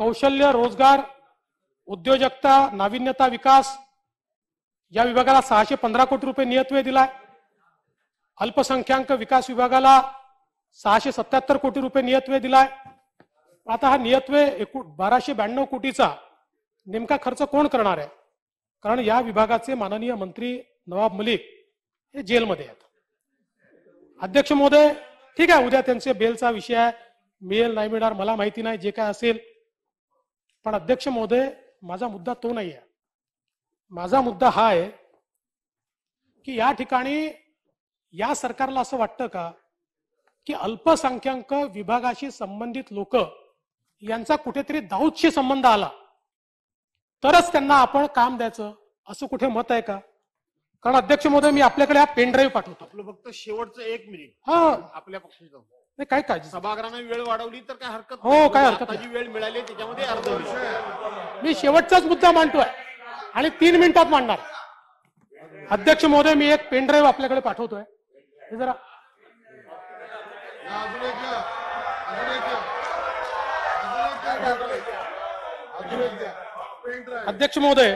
कौशल्य रोजगार उद्योजकता नाविन्यता विकास या विभागाला सहाशे पंधरा कोटी रुपये नियतवे दिलाय अल्पसंख्याक विकास विभागाला सहाशे सत्याहत्तर कोटी रुपये नियतवे दिलाय आता हा नियतवे एकूण बाराशे ब्याण्णव कोटीचा नेमका खर्च कोण करणार आहे कारण या विभागाचे माननीय मंत्री नवाब मलिक हे जेलमध्ये आहेत अध्यक्ष महोदय ठीक आहे उद्या त्यांचे बेलचा विषय आहे मेल नाही मिळणार मला माहिती नाही जे काय असेल पण अध्यक्ष महोदय माझा मुद्दा तो नाही आहे माझा मुद्दा हा आहे की या ठिकाणी या सरकारला असं वाटतं का की अल्पसंख्याक विभागाशी संबंधित लोक यांचा कुठेतरी दाऊदशी संबंध आला तरच त्यांना आपण काम द्यायचं असं कुठे मत आहे का कारण अध्यक्ष महोदय मी आपल्याकडे हा पेन ड्राईव्ह पाठवतो आपलं फक्त शेवटचं एक मिनिट हा आपल्या पक्षाचं नाही काय काळजी सभागृहाने वेळ वाढवली तर काय हरकत हो, काय हरकत जी वेळ मिळाली त्याच्यामध्ये अर्ध मी शेवटचाच मुद्दा मांडतोय आणि तीन मिनिटात मांडणार अध्यक्ष महोदय मी एक पेन ड्राईव्ह आपल्याकडे पाठवतोय हे जरा अध्यक्ष महोदय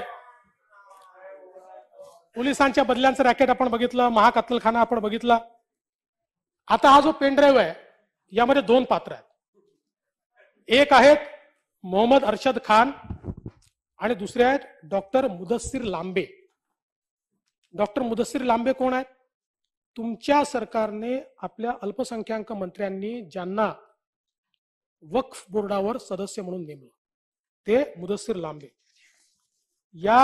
पोलिसांच्या बदल्यांचं रॅकेट आपण बघितलं महाकत्तलखाना आपण बघितला आता हा जो पेन ड्राईव्ह आहे यामध्ये दोन पात्र आहेत एक आहेत मोहम्मद अर्शद खान आणि दुसरे आहेत डॉक्टर मुदस्सीर लांबे डॉक्टर मुदस्सीर लांबे कोण आहेत तुमच्या सरकारने आपल्या अल्पसंख्याक मंत्र्यांनी ज्यांना वक्फ बोर्डावर सदस्य म्हणून नेमलं ते मुदस्सीर लांबे या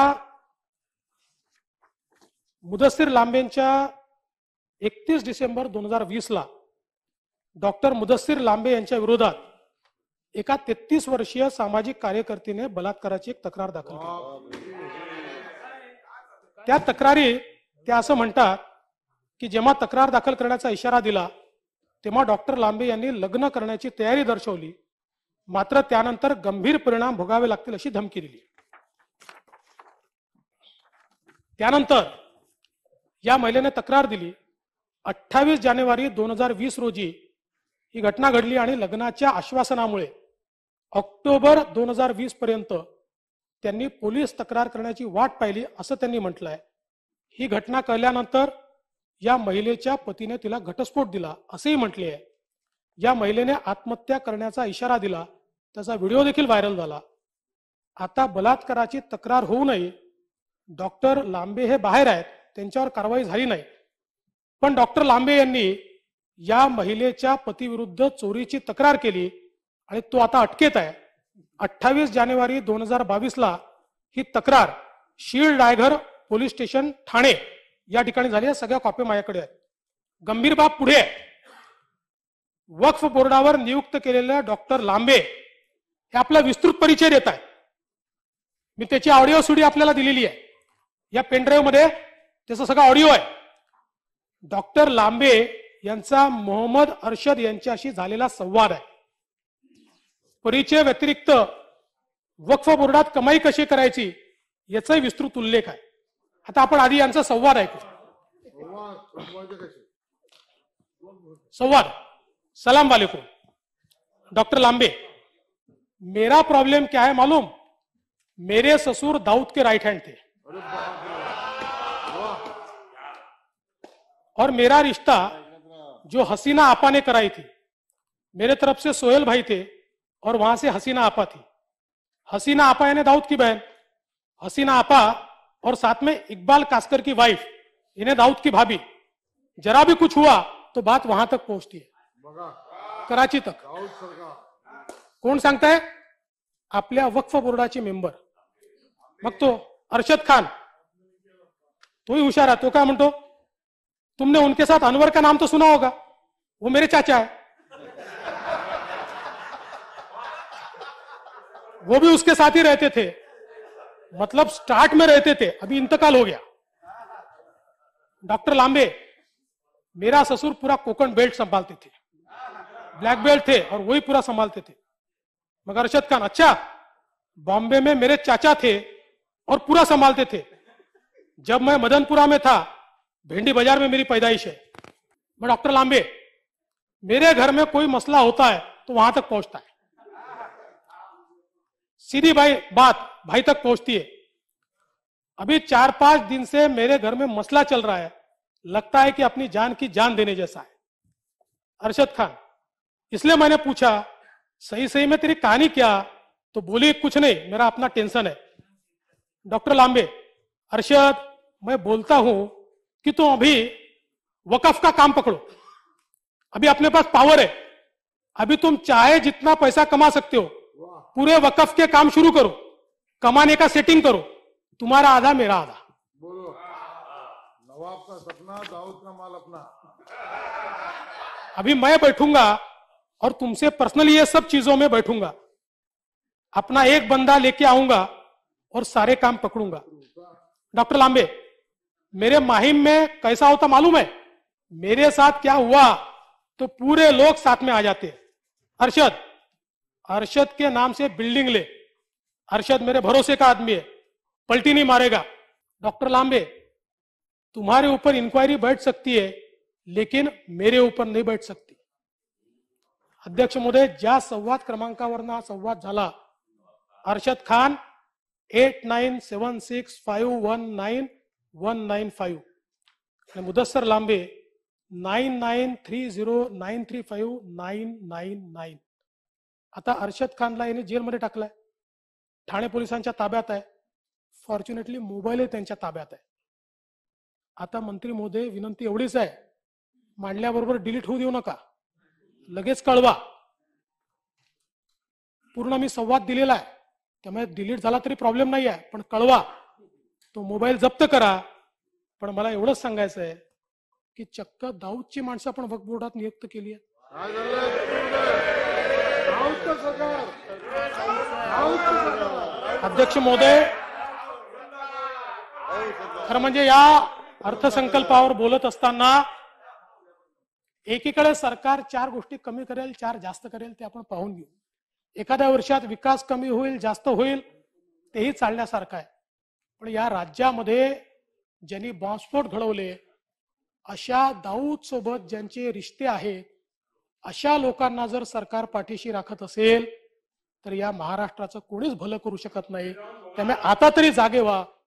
मुदस्सीर लांबेंच्या एकतीस डिसेंबर दोन हजार वीस ला डॉक्टर मुदस्सीर लांबे यांच्या विरोधात एका तेहतीस वर्षीय सामाजिक कार्यकर्तीने बलात्काराची एक तक्रार दाखल केली त्या तक्रारी त्या असं म्हणतात की जेव्हा तक्रार दाखल करण्याचा इशारा दिला तेव्हा डॉक्टर लांबे यांनी लग्न करण्याची तयारी दर्शवली मात्र त्यानंतर गंभीर परिणाम भोगावे लागतील अशी धमकी दिली त्यानंतर या महिलेने तक्रार दिली अठ्ठावीस जानेवारी दोन हजार वीस रोजी ही घटना घडली आणि लग्नाच्या आश्वासनामुळे ऑक्टोबर दोन हजार वीस पर्यंत त्यांनी पोलीस तक्रार करण्याची वाट पाहिली असं त्यांनी म्हटलं आहे ही घटना कळल्यानंतर या महिलेच्या पतीने तिला घटस्फोट दिला असंही म्हटले आहे या महिलेने आत्महत्या करण्याचा इशारा दिला त्याचा व्हिडिओ देखील व्हायरल झाला आता बलात्काराची तक्रार होऊ नये डॉक्टर लांबे हे बाहेर आहेत त्यांच्यावर कारवाई झाली नाही पण डॉक्टर लांबे यांनी या महिलेच्या पतीविरुद्ध चोरीची तक्रार केली आणि तो आता अटकेत आहे अठ्ठावीस जानेवारी दोन हजार बावीसला ही तक्रार शीळ रायघर पोलीस स्टेशन ठाणे या ठिकाणी झाली आहे सगळ्या कॉपी माझ्याकडे आहेत गंभीर बाब पुढे वक्फ बोर्डावर नियुक्त केलेल्या डॉक्टर लांबे हे आपला विस्तृत परिचय देत आहे मी त्याची ऑडिओ सुडी आपल्याला दिलेली आहे या पेनड्राईव्ह मध्ये त्याचा सगळा ऑडिओ आहे डॉक्टर लांबे यांचा मोहम्मद अर्शद यांच्याशी झालेला संवाद आहे परिचय व्यतिरिक्त वक्फ बोर्डात कमाई कशी करायची याचाही विस्तृत उल्लेख आहे आता आपण आधी यांचा संवाद ऐकू संवाद सलाम वालेकुम डॉक्टर लांबे मेरा प्रॉब्लेम क्या है मालूम मेरे ससुर दाऊद के राइट हैंड थे और मेरा रिश्ता जो हसीना आपा ने कराई थी मेरे तरफ से सोहेल भाई थे और वहां से हसीना आपा थी हसीना आपा यानी दाऊद की बहन हसीना आपा और साथ में इकबाल कास्कर की वाइफ इन्हें दाऊद की भाभी जरा भी कुछ हुआ तो बात वहां तक पहुंचती है कराची तक कोण है अपने वक्फ बोर्डाचे मेंबर मग तो अर्शद खान ही हुशार आहे तो मन तो तुमने उनके साथ अनवर का नाम तो सुना होगा वो मेरे चाचा है वो भी उसके साथ ही रहते थे मतलब स्टार्ट में रहते थे अभी इंतकाल हो गया डॉक्टर लांबे मेरा ससुर पूरा कोकण बेल्ट संभालते थे ब्लैक बेल्ट थे और वही पूरा संभालते थे मगर अरशद खान अच्छा बॉम्बे में मेरे चाचा थे और पूरा संभालते थे जब मैं मदनपुरा में था भिंडी बाजार में मेरी पैदाइश है मैं डॉक्टर लांबे मेरे घर में कोई मसला होता है तो वहां तक पहुंचता है सीधी भाई बात भाई तक पहुंचती है अभी चार पांच दिन से मेरे घर में मसला चल रहा है लगता है कि अपनी जान की जान देने जैसा है अरशद खान इसलिए मैंने पूछा सही सही में तेरी कहानी क्या तो बोली कुछ नहीं मेरा अपना टेंशन है डॉक्टर लांबे अरशद मैं बोलता हूं कि तुम अभी वकफ का काम पकड़ो अभी अपने पास पावर है अभी तुम चाहे जितना पैसा कमा सकते हो पूरे वकफ के काम शुरू करो कमाने का सेटिंग करो तुम्हारा आधा मेरा आधा बोलो नवाब का सपना दाऊद का माल अपना अभी मैं बैठूंगा और तुमसे पर्सनली ये सब चीजों में बैठूंगा अपना एक बंदा लेके आऊंगा और सारे काम पकड़ूंगा डॉक्टर लांबे मेरे माहिम में कैसा होता मालूम है मेरे साथ क्या हुआ तो पूरे लोग साथ में आ जाते अर्शद अरशद अरशद के नाम से बिल्डिंग ले अरशद मेरे भरोसे का आदमी है पलटी नहीं मारेगा डॉक्टर लांबे तुम्हारे ऊपर इंक्वायरी बैठ सकती है लेकिन मेरे ऊपर नहीं बैठ सकती अध्यक्ष महोदय ज्या संवाद क्रमांकावरनं हा संवाद झाला Arshad Khan eight nine seven six five one nine one nine five आणि Mudassar Lambe nine nine three zero nine three five nine nine nine आता अर्शद खानला याने जेलमध्ये टाकलाय ठाणे पोलिसांच्या ताब्यात आहे फॉर्च्युनेटली मोबाईलही त्यांच्या ताब्यात आहे आता मंत्री मोदय विनंती एवढीच आहे मांडल्याबरोबर डिलीट होऊ देऊ नका लगेच कळवा पूर्ण मी संवाद दिलेला आहे त्यामुळे डिलीट झाला तरी प्रॉब्लेम नाही आहे पण कळवा तो मोबाईल जप्त करा पण मला एवढंच सांगायचं आहे की चक्क दाऊदची माणसं आपण वक्फ बोर्डात नियुक्त केली आहेत अध्यक्ष महोदय खरं म्हणजे या अर्थसंकल्पावर बोलत असताना एकीकडे सरकार चार गोष्टी कमी करेल चार जास्त करेल ते आपण पाहून घेऊ एखाद्या वर्षात विकास कमी होईल जास्त होईल तेही चालण्यासारखं आहे पण या राज्यामध्ये ज्यांनी बॉम्बस्फोट घडवले अशा दाऊद सोबत ज्यांचे रिश्ते आहेत अशा लोकांना जर सरकार पाठीशी राखत असेल तर या महाराष्ट्राचं कोणीच भलं करू शकत नाही त्यामुळे आता तरी जागे व्हा